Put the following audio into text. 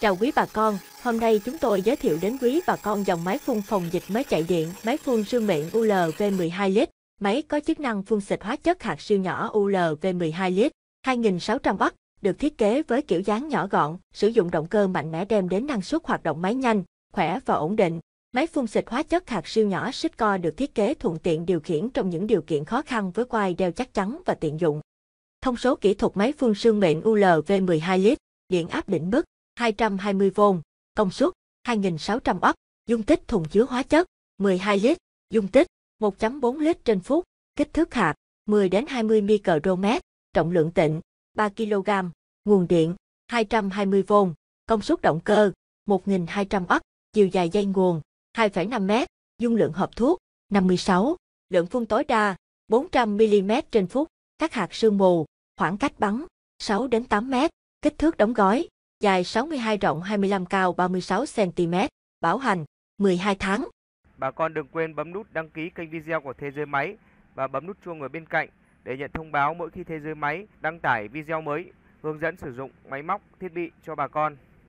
Chào quý bà con, hôm nay chúng tôi giới thiệu đến quý bà con dòng máy phun phòng dịch mới chạy điện, máy phun sương miệng ULV12 lít. Máy có chức năng phun xịt hóa chất hạt siêu nhỏ ULV12 lít, 2600W, được thiết kế với kiểu dáng nhỏ gọn, sử dụng động cơ mạnh mẽ đem đến năng suất hoạt động máy nhanh, khỏe và ổn định. Máy phun xịt hóa chất hạt siêu nhỏ xích co được thiết kế thuận tiện điều khiển trong những điều kiện khó khăn với quai đeo chắc chắn và tiện dụng. Thông số kỹ thuật máy phun sương miệng ULV12 lít, điện áp đỉnh mức. 220V, công suất 2.600W, dung tích thùng chứa hóa chất 12 lít, dung tích 1.4 lít trên phút, kích thước hạt 10 đến 20 micromet, trọng lượng tịnh 3 kg, nguồn điện 220V, công suất động cơ 1.200W, chiều dài dây nguồn 2,5 m, dung lượng hộp thuốc 56, lượng phun tối đa 400 mm trên phút, các hạt sương mù, khoảng cách bắn 6 đến 8 m, kích thước đóng gói dài 62 rộng 25 cao 36 cm, bảo hành 12 tháng. Bà con đừng quên bấm nút đăng ký kênh video của Thế giới máy và bấm nút chuông ở bên cạnh để nhận thông báo mỗi khi Thế giới máy đăng tải video mới, hướng dẫn sử dụng máy móc, thiết bị cho bà con.